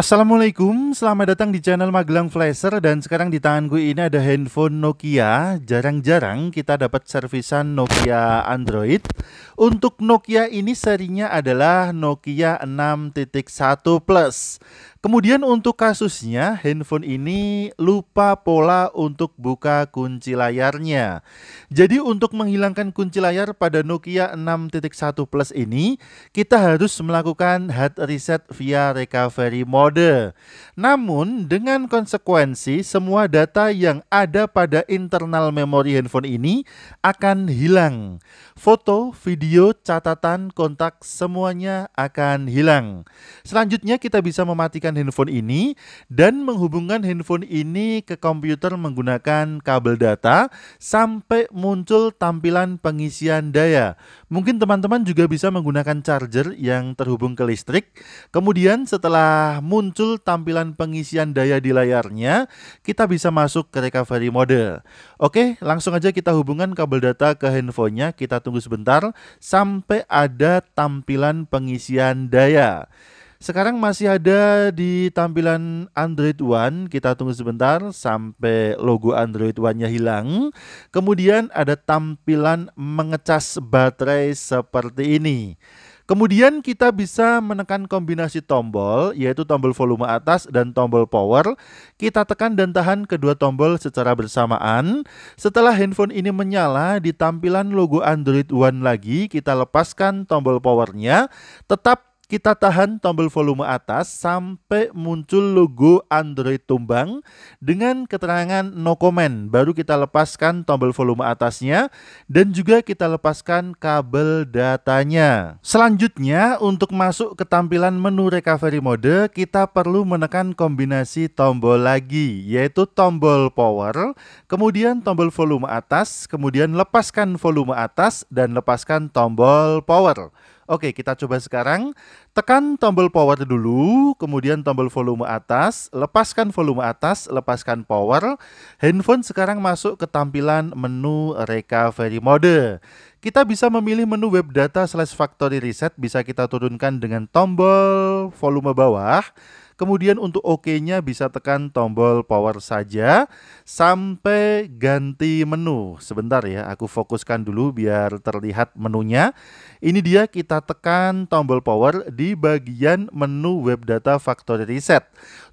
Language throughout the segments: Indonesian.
Assalamualaikum, selamat datang di channel Magelang Flasher dan sekarang di tangan gue ini ada handphone Nokia. Jarang-jarang kita dapat servisan Nokia Android. Untuk Nokia ini serinya adalah Nokia 6.1 Plus. Kemudian untuk kasusnya, handphone ini lupa pola untuk buka kunci layarnya. Jadi untuk menghilangkan kunci layar pada Nokia 6.1 Plus ini, kita harus melakukan hard reset via recovery mode. Namun dengan konsekuensi semua data yang ada pada internal memori handphone ini akan hilang. Foto, video, catatan, kontak semuanya akan hilang. Selanjutnya kita bisa mematikan mematikan handphone ini dan menghubungkan handphone ini ke komputer menggunakan kabel data sampai muncul tampilan pengisian daya. Mungkin teman-teman juga bisa menggunakan charger yang terhubung ke listrik. Kemudian setelah muncul tampilan pengisian daya di layarnya, kita bisa masuk ke recovery mode. Oke, langsung aja kita hubungkan kabel data ke handphonenya. Kita tunggu sebentar sampai ada tampilan pengisian daya. Sekarang masih ada di tampilan Android One. Kita tunggu sebentar sampai logo Android One-nya hilang. Kemudian ada tampilan mengecas baterai seperti ini. Kemudian kita bisa menekan kombinasi tombol, yaitu tombol volume atas dan tombol power. Kita tekan dan tahan kedua tombol secara bersamaan. Setelah handphone ini menyala, di tampilan logo Android One lagi, kita lepaskan tombol powernya. Tetap kita tahan tombol volume atas sampai muncul logo Android tumbang dengan keterangan no comment. Baru kita lepaskan tombol volume atasnya dan juga kita lepaskan kabel datanya. Selanjutnya untuk masuk ke tampilan menu recovery mode, kita perlu menekan kombinasi tombol lagi yaitu tombol power, kemudian tombol volume atas, kemudian lepaskan volume atas dan lepaskan tombol power. Oke, kita coba sekarang. Tekan tombol power dulu, kemudian tombol volume atas, lepaskan volume atas, lepaskan power. Handphone sekarang masuk ke tampilan menu recovery mode. Kita bisa memilih menu web data slash factory reset, bisa kita turunkan dengan tombol volume bawah Kemudian untuk OK-nya bisa tekan tombol power saja sampai ganti menu. Sebentar ya, aku fokuskan dulu biar terlihat menunya. Ini dia kita tekan tombol power di bagian menu web data factory reset.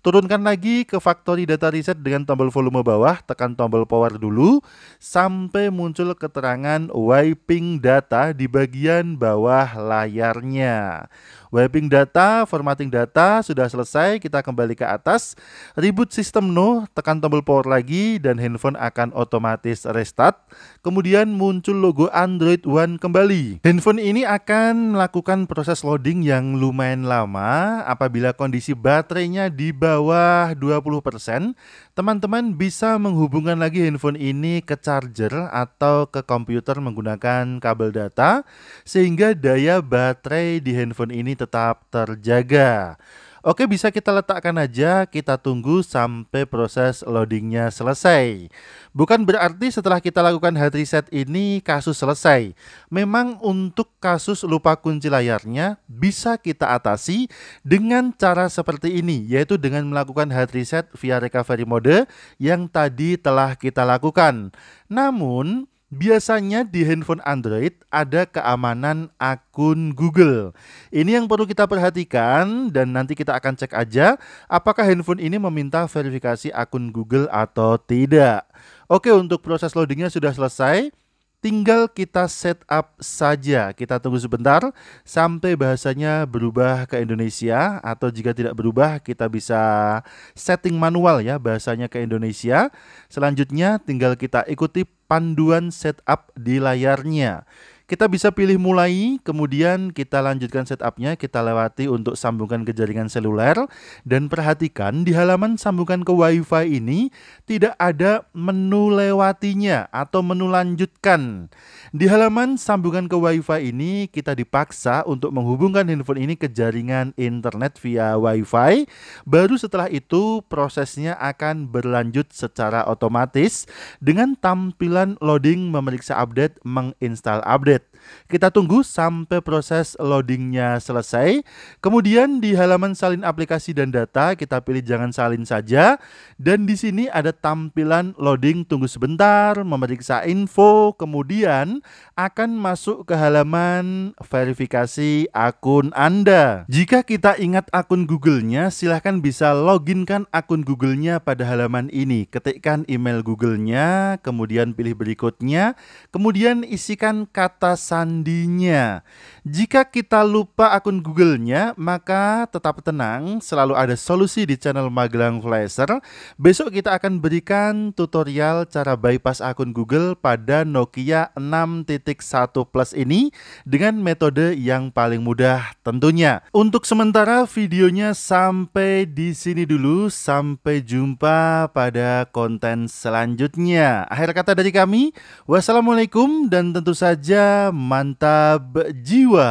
Turunkan lagi ke factory data reset dengan tombol volume bawah, tekan tombol power dulu, sampai muncul keterangan wiping data di bagian bawah layarnya. Wiping data, formatting data, sudah selesai, kita kembali ke atas, reboot sistem no, tekan tombol power lagi, dan handphone akan otomatis restart. Kemudian muncul logo Android One kembali. Handphone ini akan melakukan proses loading yang lumayan lama apabila kondisi baterainya di bawah bawah 20%, teman-teman bisa menghubungkan lagi handphone ini ke charger atau ke komputer menggunakan kabel data sehingga daya baterai di handphone ini tetap terjaga. Oke, bisa kita letakkan aja, kita tunggu sampai proses loadingnya selesai. Bukan berarti setelah kita lakukan hard reset ini kasus selesai. Memang untuk kasus lupa kunci layarnya bisa kita atasi dengan cara seperti ini, yaitu dengan melakukan hard reset via recovery mode yang tadi telah kita lakukan. Namun, Biasanya di handphone Android ada keamanan akun Google. Ini yang perlu kita perhatikan dan nanti kita akan cek aja apakah handphone ini meminta verifikasi akun Google atau tidak. Oke, untuk proses loadingnya sudah selesai. Tinggal kita setup saja. Kita tunggu sebentar sampai bahasanya berubah ke Indonesia atau jika tidak berubah kita bisa setting manual ya bahasanya ke Indonesia. Selanjutnya tinggal kita ikuti panduan setup di layarnya kita bisa pilih mulai, kemudian kita lanjutkan setupnya, kita lewati untuk sambungkan ke jaringan seluler. Dan perhatikan di halaman sambungkan ke wifi ini tidak ada menu lewatinya atau menu lanjutkan. Di halaman sambungkan ke wifi ini kita dipaksa untuk menghubungkan handphone ini ke jaringan internet via wifi. Baru setelah itu prosesnya akan berlanjut secara otomatis dengan tampilan loading memeriksa update, menginstal update. that Kita tunggu sampai proses loadingnya selesai. Kemudian di halaman salin aplikasi dan data, kita pilih jangan salin saja. Dan di sini ada tampilan loading tunggu sebentar, memeriksa info, kemudian akan masuk ke halaman verifikasi akun Anda. Jika kita ingat akun Google-nya, silahkan bisa loginkan akun Google-nya pada halaman ini. Ketikkan email Google-nya, kemudian pilih berikutnya, kemudian isikan kata saya sandinya. Jika kita lupa akun Google-nya, maka tetap tenang, selalu ada solusi di channel Magelang Flasher. Besok kita akan berikan tutorial cara bypass akun Google pada Nokia 6.1 Plus ini dengan metode yang paling mudah tentunya. Untuk sementara videonya sampai di sini dulu, sampai jumpa pada konten selanjutnya. Akhir kata dari kami, wassalamualaikum dan tentu saja mantap jiwa.